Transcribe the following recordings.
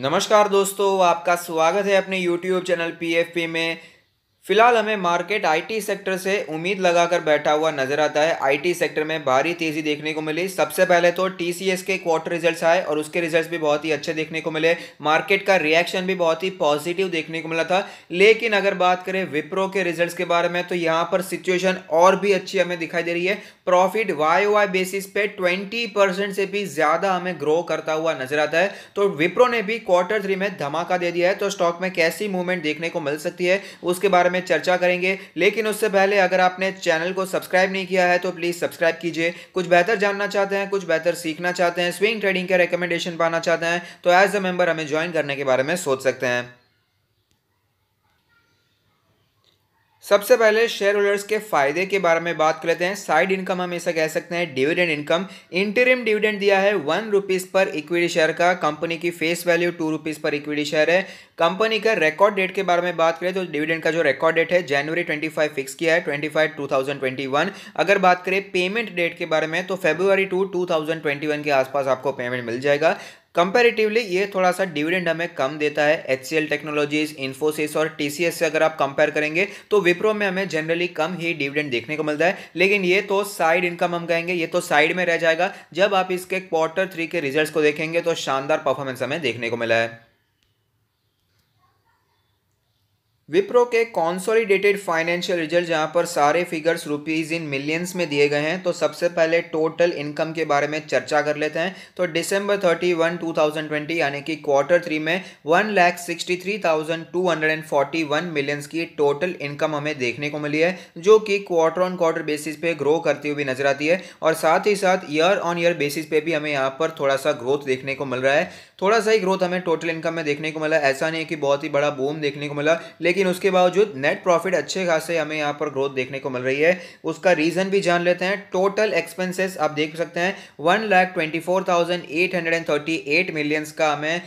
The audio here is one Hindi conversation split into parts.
नमस्कार दोस्तों आपका स्वागत है अपने YouTube चैनल पी में फिलहाल हमें मार्केट आईटी सेक्टर से उम्मीद लगाकर बैठा हुआ नजर आता है आईटी सेक्टर में भारी तेजी देखने को मिली सबसे पहले तो टीसीएस के क्वार्टर रिजल्ट्स आए और उसके रिजल्ट्स भी बहुत ही अच्छे देखने को मिले मार्केट का रिएक्शन भी बहुत ही पॉजिटिव देखने को मिला था लेकिन अगर बात करें विप्रो के रिजल्ट के बारे में तो यहाँ पर सिचुएशन और भी अच्छी हमें दिखाई दे रही है प्रॉफिट वाई वाई बेसिस पे ट्वेंटी से भी ज्यादा हमें ग्रो करता हुआ नजर आता है तो विप्रो ने भी क्वार्टर थ्री में धमाका दे दिया है तो स्टॉक में कैसी मूवमेंट देखने को मिल सकती है उसके बारे में चर्चा करेंगे लेकिन उससे पहले अगर आपने चैनल को सब्सक्राइब नहीं किया है तो प्लीज़ सब्सक्राइब कीजिए कुछ बेहतर जानना चाहते हैं कुछ बेहतर सीखना चाहते हैं स्विंग ट्रेडिंग के रिकमेंडेशन पाना चाहते हैं तो एज अ मेंबर हमें ज्वाइन करने के बारे में सोच सकते हैं सबसे पहले शेयर होल्डर्स के फायदे के बारे में बात कर लेते हैं साइड इनकम हम ऐसा कह सकते हैं डिविडेंड इनकम इंटरिम डिविडेंड दिया है one rupees per equity share का कंपनी की face value two rupees per equity share है कंपनी का रिकॉर्ड डेट के बारे में बात करें तो डिविडेंड का जो रिकॉर्ड डेट है जनवरी ट्वेंटी फाइव फिक्स किया है twenty five two thousand twenty one अगर बात करें पेमेंट डेट के बारे में तो February two two thousand twenty one के आसपास आपको पेमेंट मिल जाएगा कंपेरेटिवली ये थोड़ा सा डिविडेंड हमें कम देता है H C L technologies Infosys और टी सी एस से अगर आप कंपेयर करेंगे तो विप्रो में हमें जनरली कम ही डिविडेंड देखने को मिलता है लेकिन ये तो साइड इनकम हम कहेंगे ये तो साइड में रह जाएगा जब आप इसके क्वार्टर थ्री के रिजल्ट को देखेंगे तो शानदार परफॉर्मेंस हमें देखने को मिला है विप्रो के कॉन्सोलिडेटेड फाइनेंशियल रिजल्ट जहाँ पर सारे फिगर्स रुपीज़ इन मिलियंस में दिए गए हैं तो सबसे पहले टोटल इनकम के बारे में चर्चा कर लेते हैं तो दिसंबर 31 2020 यानी कि क्वार्टर थ्री में one lakh sixty three thousand two hundred and forty one millions की टोटल इनकम हमें देखने को मिली है जो कि क्वार्टर ऑन क्वार्टर बेसिस पे ग्रो करती हुई नजर आती है और साथ ही साथ ईयर ऑन ईयर बेसिस पे भी हमें यहाँ पर थोड़ा सा ग्रोथ देखने को मिल रहा है थोड़ा सा ही ग्रोथ हमें टोटल इनकम में देखने को मिला ऐसा नहीं है कि बहुत ही बड़ा बूम देखने को मिला लेकिन उसके बावजूद नेट प्रॉफिट अच्छे खासे हमें यहाँ पर ग्रोथ देखने को मिल रही है उसका रीज़न भी जान लेते हैं टोटल एक्सपेंसेस आप देख सकते हैं one lakh twenty four thousand eight hundred and thirty eight millions का हमें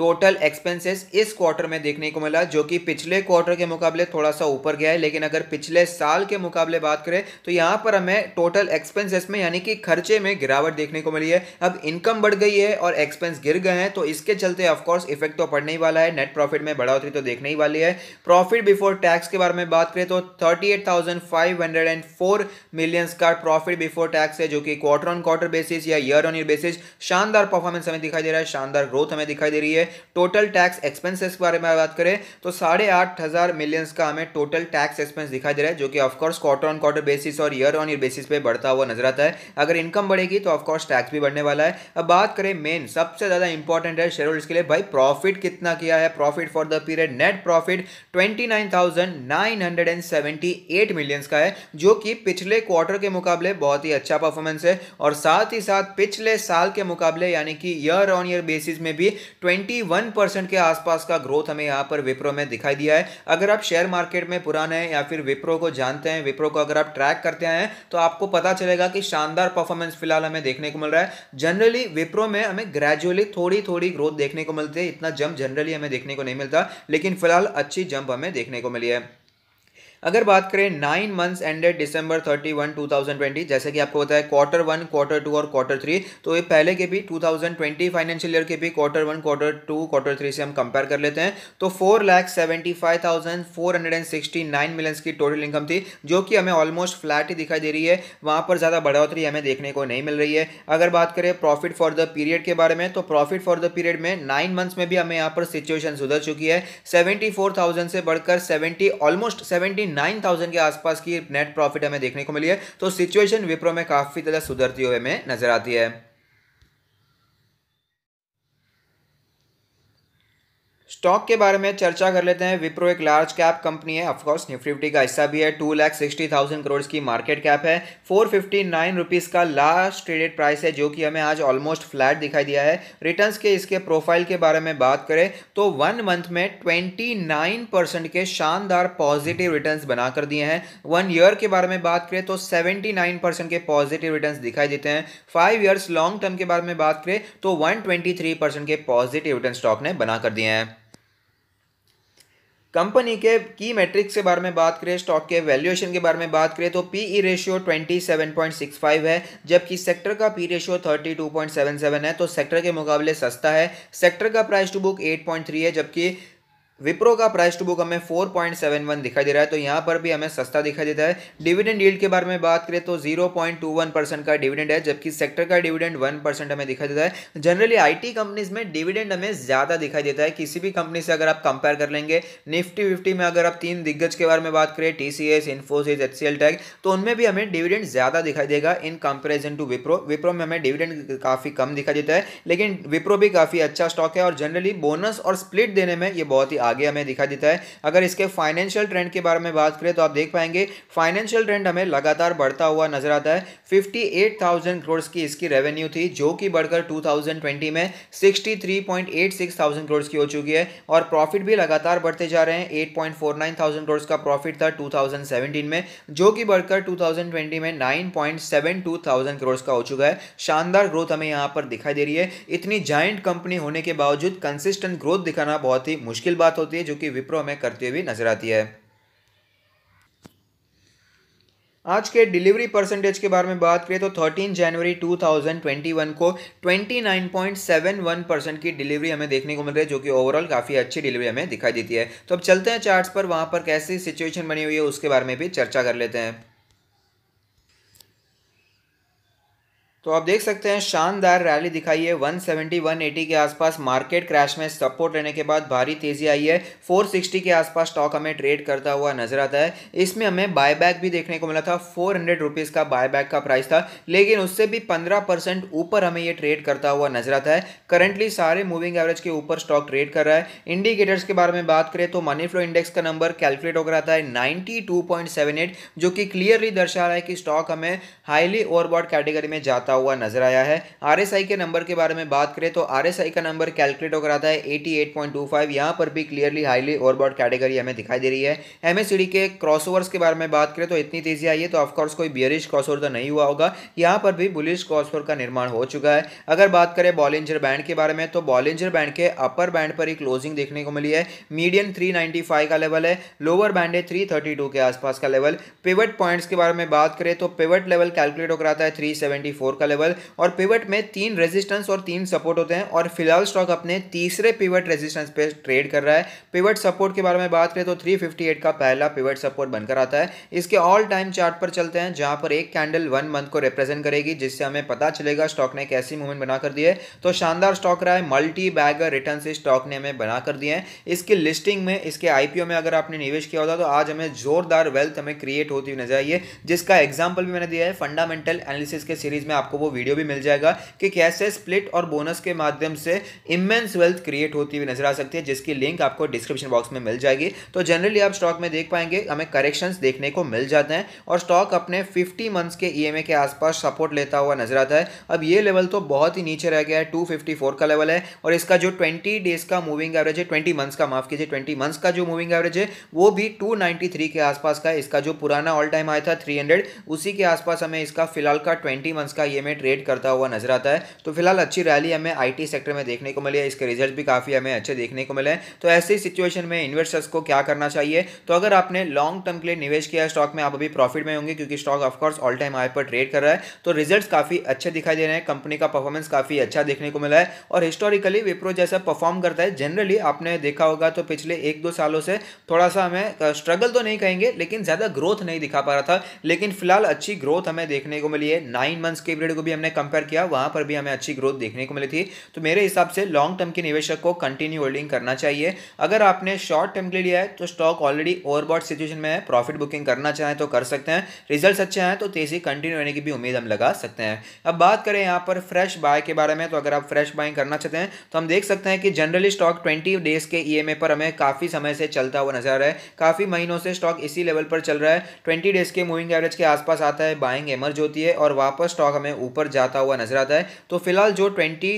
टोटल एक्सपेंसेस इस क्वार्टर में देखने को मिला जो कि पिछले क्वार्टर के मुकाबले थोड़ा सा ऊपर गया है लेकिन अगर पिछले साल के मुकाबले बात करें तो यहाँ पर हमें टोटल एक्सपेंसेस में यानी कि खर्चे में गिरावट देखने को मिली है अब इनकम बढ़ गई है और एक्सपेंस गिर गए हैं तो इसके चलते ऑफकोर्स इफेक्ट तो पड़ने ही वाला है नेट प्रॉफिट में बढ़ोतरी तो देखने ही वाली है प्रॉफिट बिफोर टैक्स के बारे में बात करें तो thirty eight thousand five hundred and four millions का प्रॉफिट बिफोर टैक्स है जो कि क्वार्टर ऑन क्वार्टर बेसिस या ईयर ऑन ईयर बेसिस शानदार परफॉर्मेंस हमें दिखाई दे रहा है शानदार ग्रोथ हमें दिखाई दे रही है टोटल टैक्स एक्सपेंसेस के बारे में बात करें तो साढ़े आठ हज़ार मिलियंस का हमें टोटल टैक्स एक्सपेंस दिखाई दे रहा है जो कि of course quarter on quarter basis और ईयर ऑन ईयर बेसिस पे बढ़ता हुआ नजर आता है अगर इनकम बढ़ेगी तो ऑफकोर्स टैक्स भी बढ़ने वाला है अब बात करें मेन सबसे ज़्यादा इंपॉर्टेंट है शेयर होल्डर्स के लिए भाई प्रॉफिट कितना किया है profit for the period net profit twenty millions का है जो कि पिछले क्वार्टर के मुकाबले बहुत ही अच्छा परफॉर्मेंस है और साथ ही साथ पिछले साल के मुकाबले यानी कि ईयर ऑन ईयर बेसिस में भी ट्वेंटी 21 परसेंट के आसपास का ग्रोथ हमें यहाँ पर विप्रो में दिखाई दिया है अगर आप शेयर मार्केट में पुराने हैं या फिर विप्रो को जानते हैं विप्रो को अगर आप ट्रैक करते हैं तो आपको पता चलेगा कि शानदार परफॉर्मेंस फिलहाल हमें देखने को मिल रहा है जनरली विप्रो में हमें ग्रेजुअली थोड़ी थोड़ी ग्रोथ देखने को मिलती है इतना जंप जनरली हमें देखने को नहीं मिलता लेकिन फिलहाल अच्छी जंप हमें देखने को मिली है अगर बात करें नाइन मंथ्स एंडेड दिसंबर 31 2020 जैसे कि आपको बताया क्वार्टर वन क्वार्टर टू और क्वार्टर थ्री तो ये पहले के भी 2020 फाइनेंशियल ईयर के भी quarter one quarter two quarter three से हम कंपेयर कर लेते हैं तो four lakh seventy five thousand four hundred and sixty nine millions की टोटल इनकम थी जो कि हमें ऑलमोस्ट फ्लैट ही दिखाई दे रही है वहाँ पर ज़्यादा बढ़ोतरी हमें देखने को नहीं मिल रही है अगर बात करें प्रॉफिट फॉर द पीरियड के बारे में तो प्रॉफिट फॉर द पीरियड में नाइन मंथ्स में भी हमें यहाँ पर सिचुएशन सुधर चुकी है सेवेंटी से बढ़कर seventy almost seventy nine thousand के आसपास की नेट प्रॉफिट हमें देखने को मिली है तो सिचुएशन विप्रो में काफ़ी ज़्यादा सुधरती हुए हमें नजर आती है स्टॉक के बारे में चर्चा कर लेते हैं विप्रो एक लार्ज कैप कंपनी है ऑफकोर्स निफ्टी का हिस्सा भी है two lakh sixty thousand crore की मार्केट कैप है फोर फिफ्टी नाइन रुपीज़ का लास्ट ट्रेडेड प्राइस है जो कि हमें आज ऑलमोस्ट फ्लैट दिखाई दिया है रिटर्न्स के इसके प्रोफाइल के बारे में बात करें तो वन मंथ में ट्वेंटी नाइन परसेंट के शानदार पॉजिटिव रिटर्न बनाकर दिए हैं वन ईयर के बारे में बात करें तो सेवेंटी नाइन परसेंट के पॉजिटिव रिटर्न दिखाई देते हैं फाइव ईयर्स लॉन्ग टर्म के बारे में बात करें तो वन ट्वेंटी थ्री परसेंट के पॉजिटिव रिटर्न स्टॉक ने बनाकर दिए हैं कंपनी के की मैट्रिक्स के बारे में बात करें स्टॉक के वैल्यूएशन के बारे में बात करें तो P E ratio twenty seven point six five है जबकि सेक्टर का P ratio thirty two point seven seven है तो सेक्टर के मुकाबले सस्ता है सेक्टर का price to book eight point three है जबकि विप्रो का प्राइस टू बुक हमें 4.71 दिखाई दे रहा है तो यहाँ पर भी हमें सस्ता दिखाई देता है डिविडेंड यील्ड के बारे में बात करें तो 0.21 परसेंट का डिविडेंड है जबकि सेक्टर का डिविडेंड 1 परसेंट हमें दिखाई देता है जनरली आईटी कंपनीज में डिविडेंड हमें ज़्यादा दिखाई देता है किसी भी कंपनी से अगर आप कंपेयर कर लेंगे निफ्टी फिफ्टी में अगर आप तीन दिग्गज के बारे में बात करें T C S Infosys H C L tech तो उनमें भी हमें डिविडेंड ज़्यादा दिखाई देगा in comparison to Wipro Wipro में हमें डिविडेंड काफ़ी कम दिखाई देता है लेकिन विप्रो भी काफ़ी अच्छा स्टॉक है और जनरली बोनस और स्प्लिट देने में ये बहुत ही आगे हमें दिखाई देता है अगर इसके फाइनेंशियल ट्रेंड के बारे में बात करें तो आप देख पाएंगे फाइनेंशियल ट्रेंड हमें लगातार बढ़ता हुआ नजर आता है 58,000 करोड़ की इसकी रेवेन्यू थी जो कि बढ़कर 2020 में 63.86 थाउजेंड करोड़ की हो चुकी है और प्रॉफिट भी लगातार बढ़ते जा रहे हैं 8.49 थाउजेंड करोड़ का प्रॉफिट था 2017 में जो कि बढ़कर 2020 में 9.72 थाउजेंड करोड़ का हो चुका है शानदार ग्रोथ हमें यहाँ पर दिखाई दे रही है इतनी जाइंट कंपनी होने के बावजूद कंसिस्टेंट ग्रोथ दिखाना बहुत ही मुश्किल बात होती है जो कि विप्रो हमें करती हुई नजर आती है आज के डिलीवरी परसेंटेज के बारे में बात करें तो 13 जनवरी 2021 को 29.71 परसेंट की डिलीवरी हमें देखने को मिल रही है जो कि ओवरऑल काफ़ी अच्छी डिलीवरी हमें दिखाई देती है तो अब चलते हैं चार्ट्स पर वहां पर कैसी सिचुएशन बनी हुई है उसके बारे में भी चर्चा कर लेते हैं तो आप देख सकते हैं शानदार रैली दिखाई है 170 180 के आसपास मार्केट क्रैश में सपोर्ट लेने के बाद भारी तेजी आई है 460 के आसपास स्टॉक हमें ट्रेड करता हुआ नजर आता है इसमें हमें बायबैक भी देखने को मिला था फोर हंड्रेड रुपीज़ का बायबैक का प्राइस था लेकिन उससे भी पंद्रह परसेंट ऊपर हमें ये ट्रेड करता हुआ नजर आता है करंटली सारे मूविंग एवरेज के ऊपर स्टॉक ट्रेड कर रहा है इंडिकेटर्स के बारे में बात करें तो मनी फ्लो इंडेक्स का नंबर कैलकुलेट होकर आता है नाइन्टी जो कि क्लियरली दर्शा रहा है कि स्टॉक हमें हाईली ओवरबॉड कैटेगरी में जाता आता हुआ नजर आया है आरएसआई के नंबर के बारे में बात करें तो आरएसआई का नंबर कैलकुलेट होकर आता है 88.25 यहां पर भी क्लियरली हाईली ओवरबॉड कैटेगरी हमें दिखाई दे रही है एमएससीडी के क्रॉसओवर्स के बारे में बात करें तो इतनी तेजी आई है तो ऑफकोर्स कोई बियरिश क्रॉसओवर तो नहीं हुआ होगा यहाँ पर भी बुलिश क्रॉसओवर का निर्माण हो चुका है अगर बात करें बॉलेंजर बैंड के बारे में तो बॉलेंजर बैंड के अपर बैंड पर ही क्लोजिंग देखने को मिली है मीडियम थ्री का लेवल है लोअर बैंड है थ्री के आसपास का लेवल पेवट पॉइंट्स के बारे में बात करें तो पेवट लेवल कैलकुलेट होकर आता है थ्री का लेवल और पिवट में तीन रेजिस्टेंस और तीन सपोर्ट होते हैं और फिलहाल स्टॉक अपने तीसरे पिवट रेजिस्टेंस पे ट्रेड कर रहा है पिवट सपोर्ट के बारे में बात करें तो 358 का पहला पिवट सपोर्ट बनकर आता है इसके ऑल टाइम चार्ट पर चलते हैं जहां पर एक कैंडल वन मंथ को रिप्रेजेंट करेगी जिससे हमें पता चलेगा स्टॉक ने कैसी मूवमेंट बनाकर दी है तो शानदार स्टॉक रहा है मल्टी बैगर रिटर्न स्टॉक ने हमें बनाकर दिए हैं इसकी लिस्टिंग में इसके आईपीओ में अगर आपने निवेश किया होता तो आज हमें जोरदार वेल्थ हमें क्रिएट होती हुई नजर आई है जिसका एग्जाम्पल भी मैंने दिया है फंडामेंटल एनालिसिस के सीरीज में आपको आपको वो वीडियो भी मिल जाएगा कि कैसे स्प्लिट और बोनस के माध्यम से इमेंस वेल्थ क्रिएट होती हुई नजर आ सकती है जिसकी लिंक आपको डिस्क्रिप्शन बॉक्स में मिल जाएगी तो जनरली आप स्टॉक में देख पाएंगे हमें करेक्शंस देखने को मिल जाते हैं और स्टॉक अपने 50 मंथ्स के ईएमए e के आसपास सपोर्ट लेता हुआ नजर आता है अब ये लेवल तो बहुत ही नीचे रह गया है टू का लेवल है और इसका जो ट्वेंटी डेज का मूविंग एवरेज है ट्वेंटी मंथ्स का माफ कीजिए ट्वेंटी मंथ्स का जो मूविंग एवरेज है वो भी टू के आसपास का इसका जो पुराना ऑल टाइम आया था थ्री उसी के आसपास हमें इसका फिलहाल का ट्वेंटी मंथ्स का ई e में ट्रेड करता हुआ नजर आता है तो फिलहाल अच्छी रैली हमें आईटी सेक्टर में देखने को मिली है इसके रिजल्ट भी काफ़ी हमें अच्छे देखने को मिले हैं तो ऐसी सिचुएशन में इन्वेस्टर्स को क्या करना चाहिए तो अगर आपने लॉन्ग टर्म के लिए निवेश किया स्टॉक में आप अभी प्रॉफिट में होंगे क्योंकि stock of course all time high पर ट्रेड कर रहा है तो रिजल्ट काफ़ी अच्छे दिखाई दे रहे हैं कंपनी का परफॉर्मेंस काफ़ी अच्छा देखने को मिला है और हिस्टोरिकली विप्रो जैसा परफॉर्म करता है जनरली आपने देखा होगा तो पिछले एक दो सालों से थोड़ा सा हमें स्ट्रगल तो नहीं कहेंगे लेकिन ज़्यादा ग्रोथ नहीं दिखा पा रहा था लेकिन फिलहाल अच्छी ग्रोथ हमें देखने को मिली है नाइन मंथ्स के पीरियड पीरियड को भी हमने कंपेयर किया वहां पर भी हमें अच्छी ग्रोथ देखने को मिली थी तो मेरे हिसाब से लॉन्ग टर्म के निवेशक को कंटिन्यू होल्डिंग करना चाहिए अगर आपने शॉर्ट टर्म के लिए लिया है तो स्टॉक ऑलरेडी ओवरबॉड सिचुएशन में है प्रॉफिट बुकिंग करना चाहें तो कर सकते हैं रिजल्ट अच्छे हैं तो तेजी कंटिन्यू होने की भी उम्मीद हम लगा सकते हैं अब बात करें यहाँ पर फ्रेश बाय के बारे में तो अगर आप फ्रेश बाइंग करना चाहते हैं तो हम देख सकते हैं कि जनरली स्टॉक ट्वेंटी डेज के ई e पर हमें काफ़ी समय से चलता हुआ नजर आ रहा है काफ़ी महीनों से स्टॉक इसी लेवल पर चल रहा है ट्वेंटी डेज के मूविंग एवरेज के आसपास आता है बाइंग एमर्ज होती है और वापस स्टॉक हमें ऊपर जाता हुआ नजर आता है तो फिलहाल जो ट्वेंटी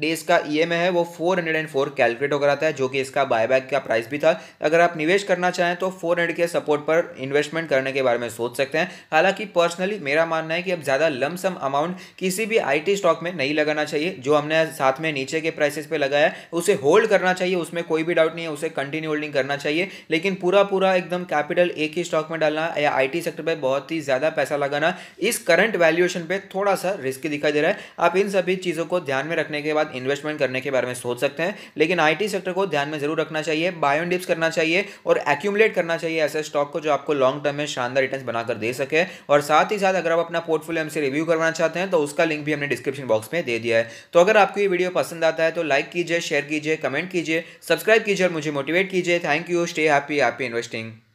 डेज का ई e है वो 404 कैलकुलेट होकर आता है जो कि इसका बायबैक का प्राइस भी था अगर आप निवेश करना चाहें तो 400 के सपोर्ट पर इन्वेस्टमेंट करने के बारे में सोच सकते हैं हालांकि पर्सनली मेरा मानना है कि अब ज़्यादा लमसम अमाउंट किसी भी आईटी स्टॉक में नहीं लगाना चाहिए जो हमने साथ में नीचे के प्राइसेस पर लगाया उसे होल्ड करना चाहिए उसमें कोई भी डाउट नहीं है उसे कंटिन्यू होल्डिंग करना चाहिए लेकिन पूरा पूरा एकदम कैपिटल एक ही स्टॉक में डालना या टी सेक्टर पर बहुत ही ज़्यादा पैसा लगाना इस करंट वैल्यूएशन पर थोड़ा सा रिस्क दिखाई दे रहा है आप इन सभी चीज़ों को ध्यान में रखने के बाद आप इन्वेस्टमेंट करने के बारे में सोच सकते हैं लेकिन आईटी सेक्टर को ध्यान में जरूर रखना चाहिए बायोन करना चाहिए और एक्यूमुलेट करना चाहिए ऐसे स्टॉक को जो आपको लॉन्ग टर्म में शानदार रिटर्न बनाकर दे सके और साथ ही साथ अगर आप अपना पोर्टफोलियो हमसे रिव्यू करवाना चाहते हैं तो उसका लिंक भी हमने डिस्क्रिप्शन बॉक्स में दे दिया है तो अगर आपको ये वीडियो पसंद आता है तो लाइक कीजिए शेयर कीजिए कमेंट कीजिए सब्सक्राइब कीजिए और मुझे मोटिवेट कीजिए thank you stay happy happy investing